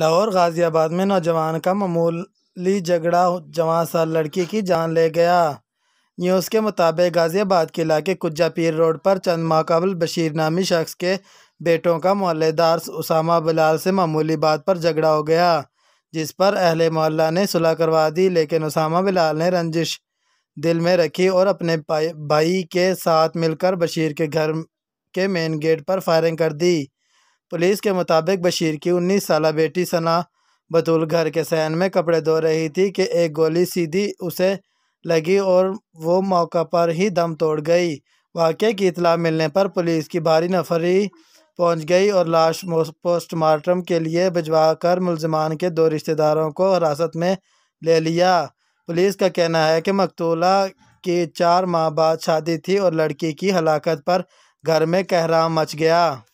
लाहौर गाजियाबाद में नौजवान का मामूली झगड़ा जवान साल लड़की की जान ले गया न्यूज़ के मुताबिक गाजियाबाद के इलाके कुजा पीर रोड पर चंद माकबल बशीर नामी शख्स के बेटों का मोहल्लेदार उसामा बिलाल से मामूली बात पर झगड़ा हो गया जिस पर अहल मोहल्ला ने सुलह करवा दी लेकिन उसामा बिलाल ने रंजिश दिल में रखी और अपने भाई के साथ मिलकर बशीर के घर के मेन गेट पर फायरिंग कर दी पुलिस के मुताबिक बशीर की उन्नीस साल बेटी सना बतूल घर के सहन में कपड़े धो रही थी कि एक गोली सीधी उसे लगी और वो मौका पर ही दम तोड़ गई वाक़े की इतला मिलने पर पुलिस की भारी नफरी पहुंच गई और लाश पोस्टमार्टम के लिए भिजवा कर मुलजमान के दो रिश्तेदारों को हिरासत में ले लिया पुलिस का कहना है कि मकतूला की चार माह बाद शादी थी और लड़की की हलाकत पर घर में कहराम मच गया